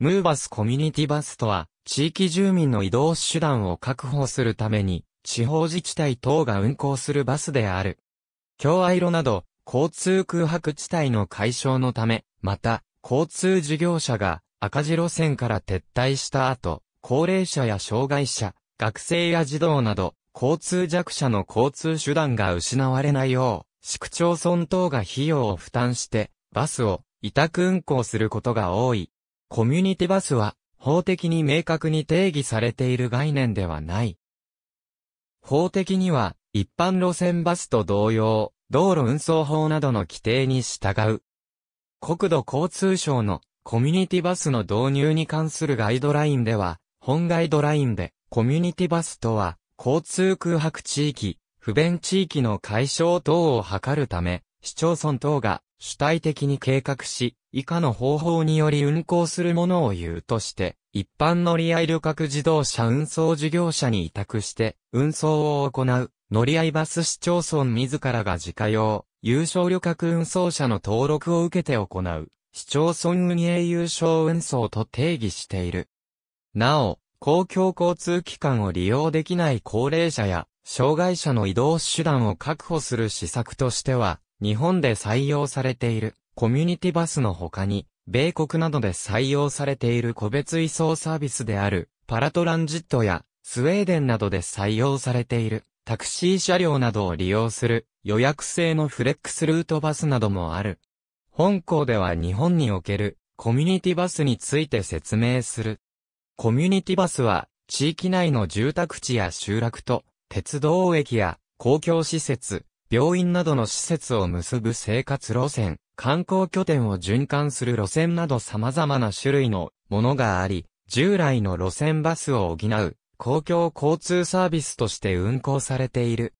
ムーバスコミュニティバスとは、地域住民の移動手段を確保するために、地方自治体等が運行するバスである。京アイロなど、交通空白地帯の解消のため、また、交通事業者が赤字路線から撤退した後、高齢者や障害者、学生や児童など、交通弱者の交通手段が失われないよう、市区町村等が費用を負担して、バスを委託運行することが多い。コミュニティバスは、法的に明確に定義されている概念ではない。法的には、一般路線バスと同様、道路運送法などの規定に従う。国土交通省のコミュニティバスの導入に関するガイドラインでは、本ガイドラインで、コミュニティバスとは、交通空白地域、不便地域の解消等を図るため、市町村等が主体的に計画し、以下の方法により運行するものを言うとして、一般乗合旅客自動車運送事業者に委託して、運送を行う、乗合バス市町村自らが自家用、優勝旅客運送車の登録を受けて行う、市町村運営優勝運送と定義している。なお、公共交通機関を利用できない高齢者や、障害者の移動手段を確保する施策としては、日本で採用されているコミュニティバスの他に、米国などで採用されている個別移送サービスであるパラトランジットやスウェーデンなどで採用されているタクシー車両などを利用する予約制のフレックスルートバスなどもある。本校では日本におけるコミュニティバスについて説明する。コミュニティバスは地域内の住宅地や集落と鉄道駅や公共施設、病院などの施設を結ぶ生活路線、観光拠点を循環する路線など様々な種類のものがあり、従来の路線バスを補う公共交通サービスとして運行されている。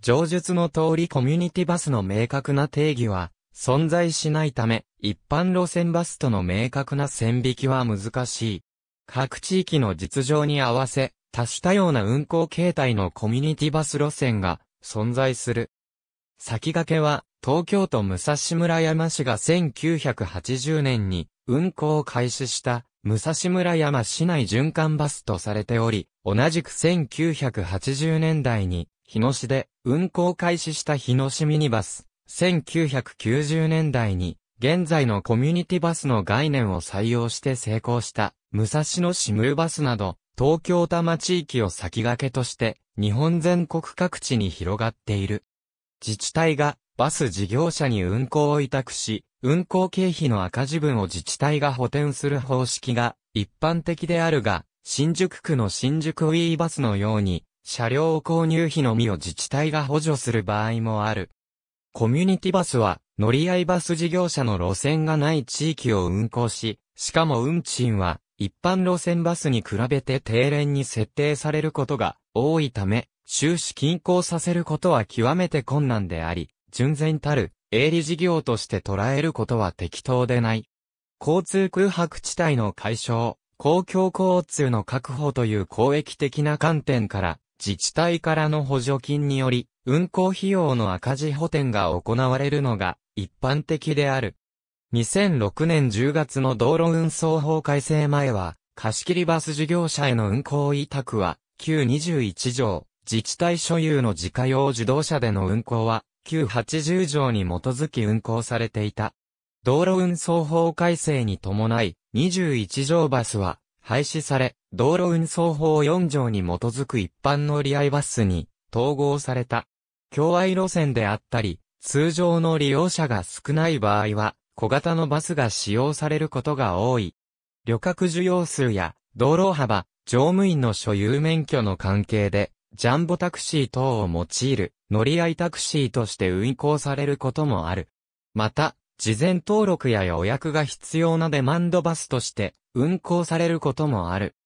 上述の通りコミュニティバスの明確な定義は存在しないため、一般路線バスとの明確な線引きは難しい。各地域の実情に合わせ、多種多様な運行形態のコミュニティバス路線が存在する。先駆けは、東京都武蔵村山市が1980年に運行を開始した武蔵村山市内循環バスとされており、同じく1980年代に日野市で運行開始した日野市ミニバス、1990年代に現在のコミュニティバスの概念を採用して成功した武蔵野市ムーバスなど東京多摩地域を先駆けとして日本全国各地に広がっている。自治体がバス事業者に運行を委託し、運行経費の赤字分を自治体が補填する方式が一般的であるが、新宿区の新宿ウィーバスのように、車両購入費のみを自治体が補助する場合もある。コミュニティバスは、乗り合いバス事業者の路線がない地域を運行し、しかも運賃は、一般路線バスに比べて低廉に設定されることが多いため、収支均衡させることは極めて困難であり、純然たる営利事業として捉えることは適当でない。交通空白地帯の解消、公共交通の確保という公益的な観点から、自治体からの補助金により、運行費用の赤字補填が行われるのが一般的である。2006年10月の道路運送法改正前は、貸切バス事業者への運行委託は、旧21条、自治体所有の自家用自動車での運行は、旧80条に基づき運行されていた。道路運送法改正に伴い、21条バスは、廃止され、道路運送法4条に基づく一般乗り合いバスに、統合された。境愛路線であったり、通常の利用者が少ない場合は、小型のバスが使用されることが多い。旅客需要数や道路幅、乗務員の所有免許の関係で、ジャンボタクシー等を用いる乗り合いタクシーとして運行されることもある。また、事前登録や予約が必要なデマンドバスとして運行されることもある。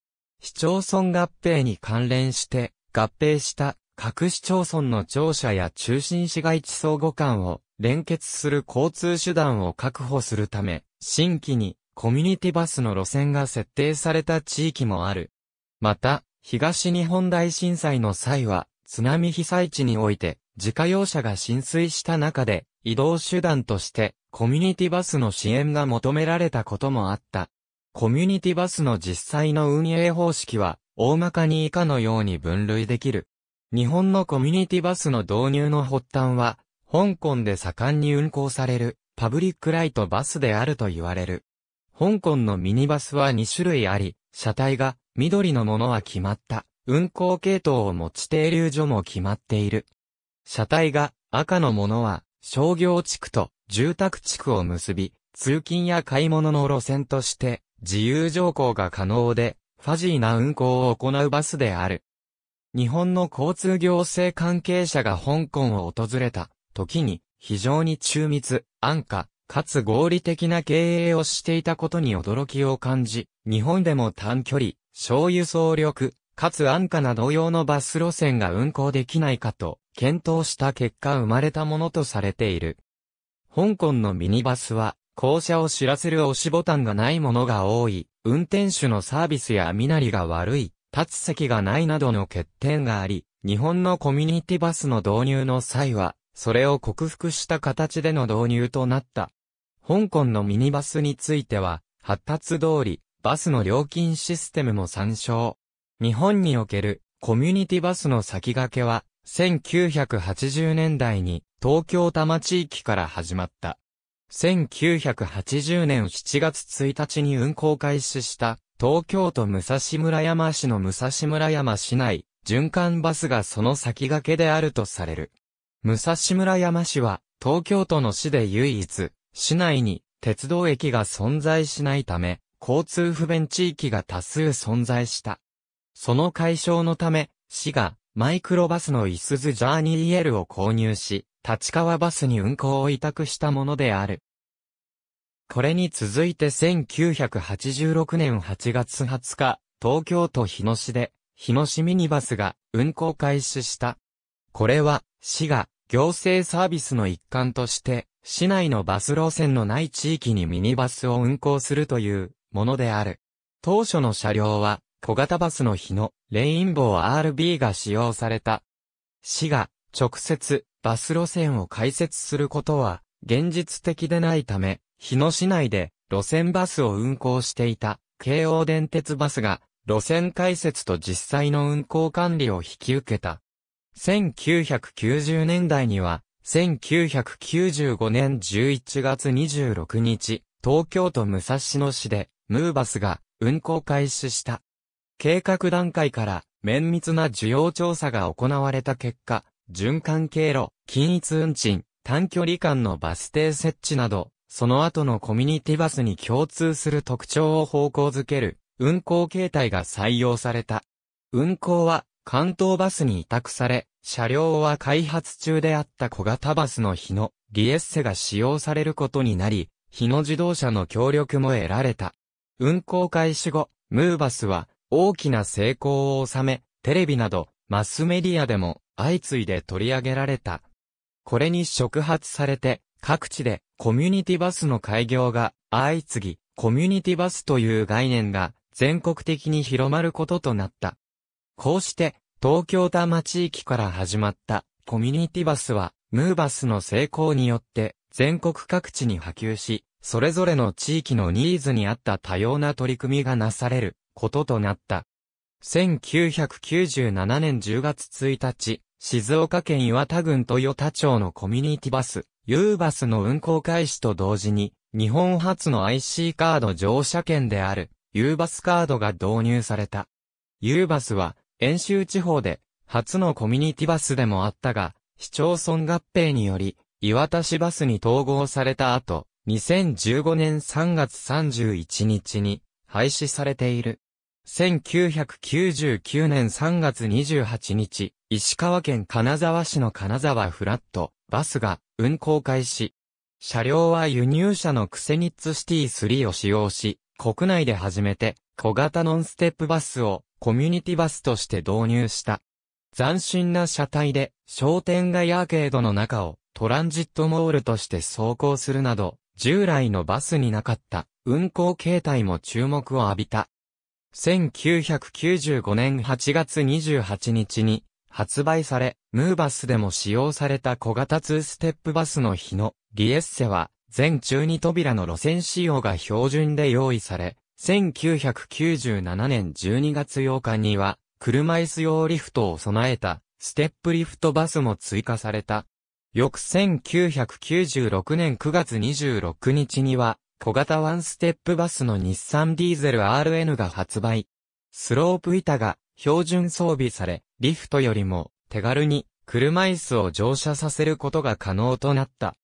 市町村合併に関連して合併した各市町村の庁舎や中心市街地相互間を連結する交通手段を確保するため、新規にコミュニティバスの路線が設定された地域もある。また、東日本大震災の際は、津波被災地において、自家用車が浸水した中で、移動手段として、コミュニティバスの支援が求められたこともあった。コミュニティバスの実際の運営方式は、大まかに以下のように分類できる。日本のコミュニティバスの導入の発端は、香港で盛んに運行されるパブリックライトバスであると言われる。香港のミニバスは2種類あり、車体が緑のものは決まった。運行系統を持ち停留所も決まっている。車体が赤のものは商業地区と住宅地区を結び、通勤や買い物の路線として自由乗降が可能で、ファジーな運行を行うバスである。日本の交通行政関係者が香港を訪れた時に非常に中密、安価、かつ合理的な経営をしていたことに驚きを感じ、日本でも短距離、小輸送力、かつ安価な同様のバス路線が運行できないかと、検討した結果生まれたものとされている。香港のミニバスは、降車を知らせる押しボタンがないものが多い、運転手のサービスや身なりが悪い、立つ席がないなどの欠点があり、日本のコミュニティバスの導入の際は、それを克服した形での導入となった。香港のミニバスについては、発達通り、バスの料金システムも参照。日本におけるコミュニティバスの先駆けは、1980年代に東京多摩地域から始まった。1980年7月1日に運行開始した東京都武蔵村山市の武蔵村山市内、循環バスがその先駆けであるとされる。武蔵村山市は、東京都の市で唯一、市内に鉄道駅が存在しないため、交通不便地域が多数存在した。その解消のため、市がマイクロバスのイスズジャーニーエルを購入し、立川バスに運行を委託したものである。これに続いて1986年8月20日、東京都日野市で、日野市ミニバスが運行開始した。これは、市が行政サービスの一環として、市内のバス路線のない地域にミニバスを運行するというものである。当初の車両は小型バスの日のレインボー RB が使用された。市が直接バス路線を開設することは現実的でないため、日野市内で路線バスを運行していた京王電鉄バスが路線開設と実際の運行管理を引き受けた。1990年代には、1995年11月26日、東京都武蔵野市で、ムーバスが運行開始した。計画段階から綿密な需要調査が行われた結果、循環経路、均一運賃、短距離間のバス停設置など、その後のコミュニティバスに共通する特徴を方向づける運行形態が採用された。運行は関東バスに委託され、車両は開発中であった小型バスの日のリエッセが使用されることになり、日野自動車の協力も得られた。運行開始後、ムーバスは大きな成功を収め、テレビなどマスメディアでも相次いで取り上げられた。これに触発されて、各地でコミュニティバスの開業が相次ぎ、コミュニティバスという概念が全国的に広まることとなった。こうして東京多摩地域から始まったコミュニティバスは、ムーバスの成功によって全国各地に波及し、それぞれの地域のニーズに合った多様な取り組みがなされることとなった。1997年10月1日、静岡県岩田郡豊田町のコミュニティバス、ユーバスの運行開始と同時に、日本初の IC カード乗車券である、ユーバスカードが導入された。ユーバスは、遠州地方で、初のコミュニティバスでもあったが、市町村合併により、岩田市バスに統合された後、2015年3月31日に廃止されている。1999年3月28日、石川県金沢市の金沢フラットバスが運行開始。車両は輸入車のクセニッツシティ3を使用し、国内で初めて小型ノンステップバスをコミュニティバスとして導入した。斬新な車体で商店街アーケードの中をトランジットモールとして走行するなど、従来のバスになかった運行形態も注目を浴びた。1995年8月28日に発売され、ムーバスでも使用された小型ツーステップバスの日のリエッセは全中に扉の路線仕様が標準で用意され、1997年12月8日には、車椅子用リフトを備えた、ステップリフトバスも追加された。翌1996年9月26日には、小型ワンステップバスの日産ディーゼル RN が発売。スロープ板が標準装備され、リフトよりも手軽に車椅子を乗車させることが可能となった。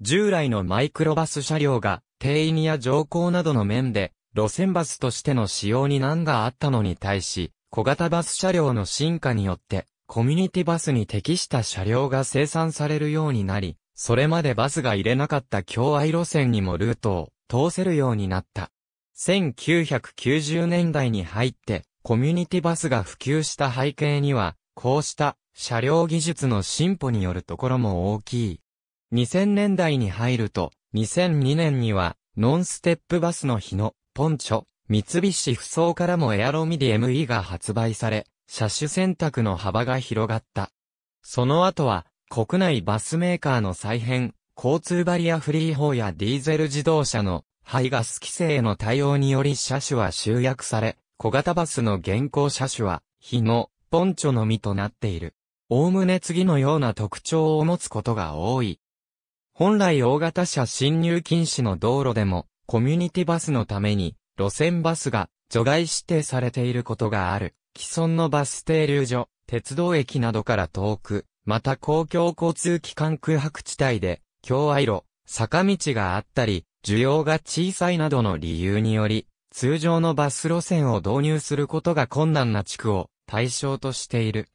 従来のマイクロバス車両が定員や乗降などの面で路線バスとしての使用に難があったのに対し、小型バス車両の進化によって、コミュニティバスに適した車両が生産されるようになり、それまでバスが入れなかった境愛路線にもルートを通せるようになった。1990年代に入って、コミュニティバスが普及した背景には、こうした車両技術の進歩によるところも大きい。2000年代に入ると、2002年には、ノンステップバスの日のポンチョ、三菱不走からもエアロミディ ME が発売され、車種選択の幅が広がった。その後は、国内バスメーカーの再編、交通バリアフリー法やディーゼル自動車の排ガス規制への対応により車種は集約され、小型バスの現行車種は、日の、ポンチョのみとなっている。おおむね次のような特徴を持つことが多い。本来大型車進入禁止の道路でも、コミュニティバスのために、路線バスが除外指定されていることがある。既存のバス停留所、鉄道駅などから遠く、また公共交通機関空白地帯で、共愛路、坂道があったり、需要が小さいなどの理由により、通常のバス路線を導入することが困難な地区を対象としている。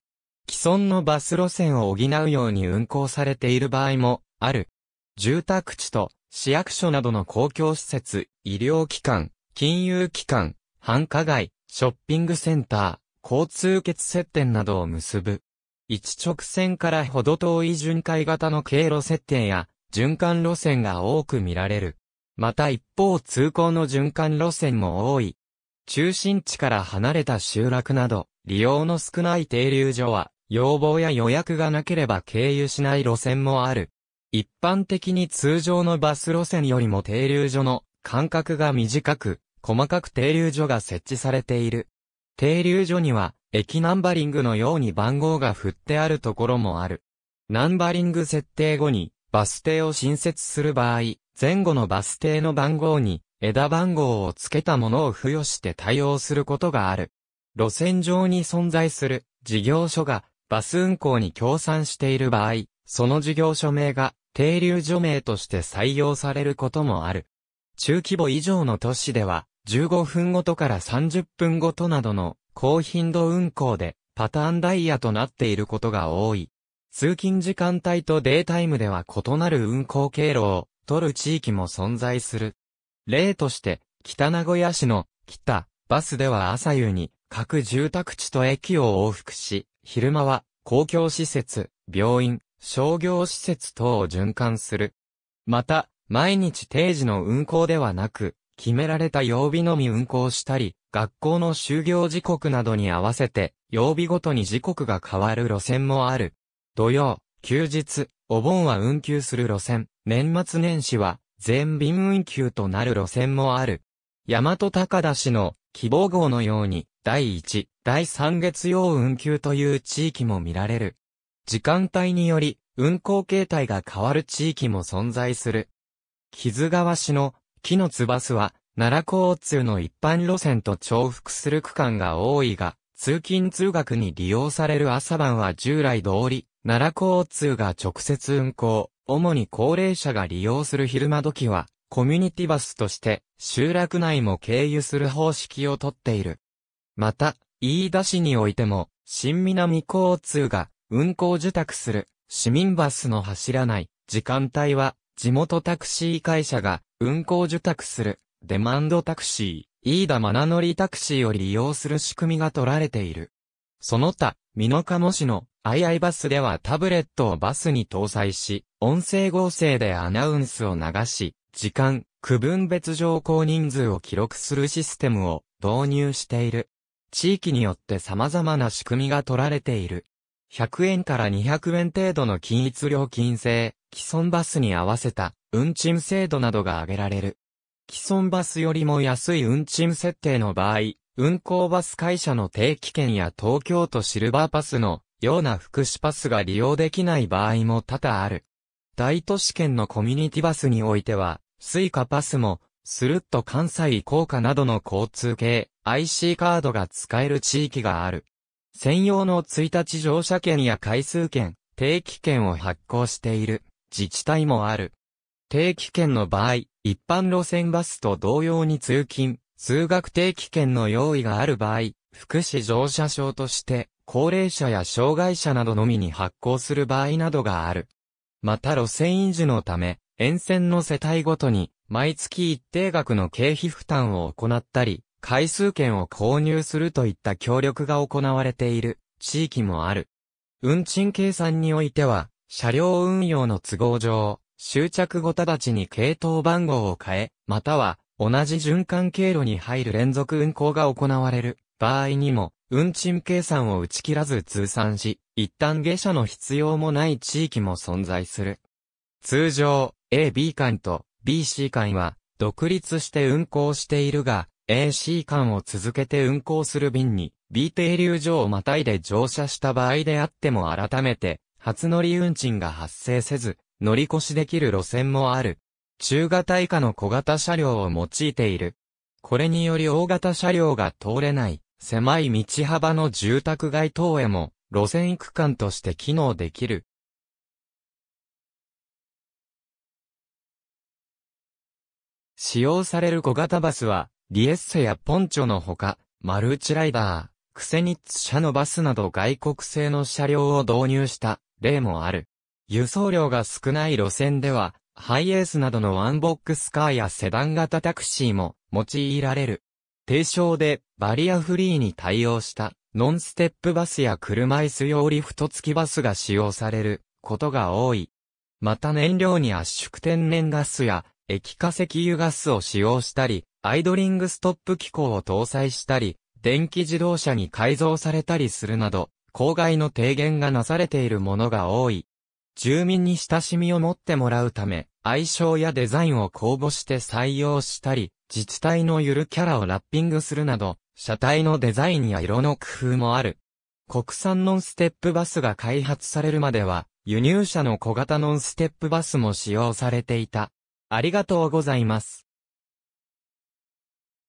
既存のバス路線を補うように運行されている場合もある。住宅地と市役所などの公共施設、医療機関、金融機関、繁華街、ショッピングセンター、交通結接点などを結ぶ。一直線からほど遠い巡回型の経路設定や循環路線が多く見られる。また一方通行の循環路線も多い。中心地から離れた集落など、利用の少ない停留所は、要望や予約がなければ経由しない路線もある。一般的に通常のバス路線よりも停留所の間隔が短く、細かく停留所が設置されている。停留所には、駅ナンバリングのように番号が振ってあるところもある。ナンバリング設定後に、バス停を新設する場合、前後のバス停の番号に、枝番号を付けたものを付与して対応することがある。路線上に存在する事業所がバス運行に協賛している場合、その事業所名が停留除名として採用されることもある。中規模以上の都市では、15分ごとから30分ごとなどの高頻度運行でパターンダイヤとなっていることが多い。通勤時間帯とデイタイムでは異なる運行経路を取る地域も存在する。例として、北名古屋市の北バスでは朝夕に各住宅地と駅を往復し、昼間は公共施設、病院、商業施設等を循環する。また、毎日定時の運行ではなく、決められた曜日のみ運行したり、学校の就業時刻などに合わせて、曜日ごとに時刻が変わる路線もある。土曜、休日、お盆は運休する路線、年末年始は全便運休となる路線もある。大和高田市の希望号のように、第1、第3月曜運休という地域も見られる。時間帯により、運行形態が変わる地域も存在する。木津川市の木の津バスは、奈良交通の一般路線と重複する区間が多いが、通勤通学に利用される朝晩は従来通り、奈良交通が直接運行、主に高齢者が利用する昼間時は、コミュニティバスとして、集落内も経由する方式をとっている。また、飯田市においても、新南交通が運行受託する市民バスの走らない時間帯は地元タクシー会社が運行受託するデマンドタクシー、飯田学乗りタクシーを利用する仕組みが取られている。その他、美濃加茂市の II バスではタブレットをバスに搭載し、音声合成でアナウンスを流し、時間、区分別乗降人数を記録するシステムを導入している。地域によって様々な仕組みが取られている。100円から200円程度の均一料金制、既存バスに合わせた運賃制度などが挙げられる。既存バスよりも安い運賃設定の場合、運行バス会社の定期券や東京都シルバーパスのような福祉パスが利用できない場合も多々ある。大都市圏のコミュニティバスにおいては、スイカパスも、スルッと関西高果などの交通系、IC カードが使える地域がある。専用の1日乗車券や回数券、定期券を発行している自治体もある。定期券の場合、一般路線バスと同様に通勤、通学定期券の用意がある場合、福祉乗車証として高齢者や障害者などのみに発行する場合などがある。また路線維持のため、沿線の世帯ごとに毎月一定額の経費負担を行ったり、回数券を購入するといった協力が行われている地域もある。運賃計算においては、車両運用の都合上、終着後直ちに系統番号を変え、または同じ循環経路に入る連続運行が行われる場合にも、運賃計算を打ち切らず通算し、一旦下車の必要もない地域も存在する。通常、AB 間と BC 間は独立して運行しているが、AC 間を続けて運行する便に B 停留所をまたいで乗車した場合であっても改めて初乗り運賃が発生せず乗り越しできる路線もある。中型以下の小型車両を用いている。これにより大型車両が通れない狭い道幅の住宅街等へも路線区間として機能できる。使用される小型バスはリエッセやポンチョのほか、マルチライダー、クセニッツ社のバスなど外国製の車両を導入した例もある。輸送量が少ない路線では、ハイエースなどのワンボックスカーやセダン型タクシーも用いられる。低床でバリアフリーに対応したノンステップバスや車椅子用リフト付きバスが使用されることが多い。また燃料に圧縮天然ガスや液化石油ガスを使用したり、アイドリングストップ機構を搭載したり、電気自動車に改造されたりするなど、公害の提言がなされているものが多い。住民に親しみを持ってもらうため、愛称やデザインを公募して採用したり、自治体のゆるキャラをラッピングするなど、車体のデザインや色の工夫もある。国産ノンステップバスが開発されるまでは、輸入車の小型ノンステップバスも使用されていた。ありがとうございます。